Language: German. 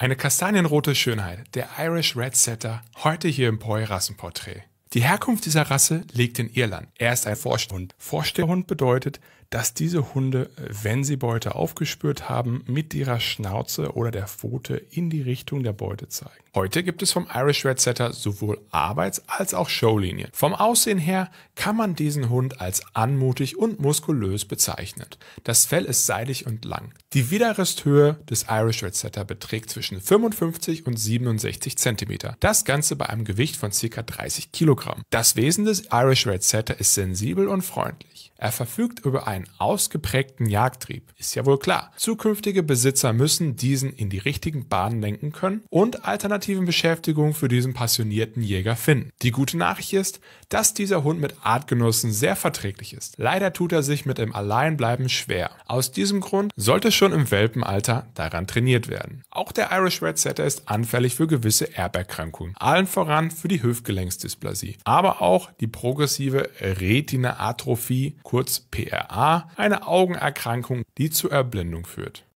Eine kastanienrote Schönheit, der Irish Red Setter, heute hier im Poi Rassenporträt. Die Herkunft dieser Rasse liegt in Irland. Er ist ein Vorstehund. Vorstehund bedeutet, dass diese Hunde, äh, wenn sie Beute aufgespürt haben, mit ihrer Schnauze oder der Pfote in die Richtung der Beute zeigen. Heute gibt es vom Irish Red Setter sowohl Arbeits- als auch Showlinien. Vom Aussehen her kann man diesen Hund als anmutig und muskulös bezeichnen. Das Fell ist seidig und lang. Die Widerristhöhe des Irish Red Setter beträgt zwischen 55 und 67 cm. Das Ganze bei einem Gewicht von ca. 30 kg. Programm. Das Wesen des Irish Red Setter ist sensibel und freundlich. Er verfügt über einen ausgeprägten Jagdtrieb, ist ja wohl klar. Zukünftige Besitzer müssen diesen in die richtigen Bahnen lenken können und alternativen Beschäftigungen für diesen passionierten Jäger finden. Die gute Nachricht ist, dass dieser Hund mit Artgenossen sehr verträglich ist. Leider tut er sich mit dem Alleinbleiben schwer. Aus diesem Grund sollte schon im Welpenalter daran trainiert werden. Auch der Irish Red Setter ist anfällig für gewisse Erberkrankungen, allen voran für die Hüftgelenksdysplasie, aber auch die progressive Retinatrophie kurz PRA, eine Augenerkrankung, die zur Erblindung führt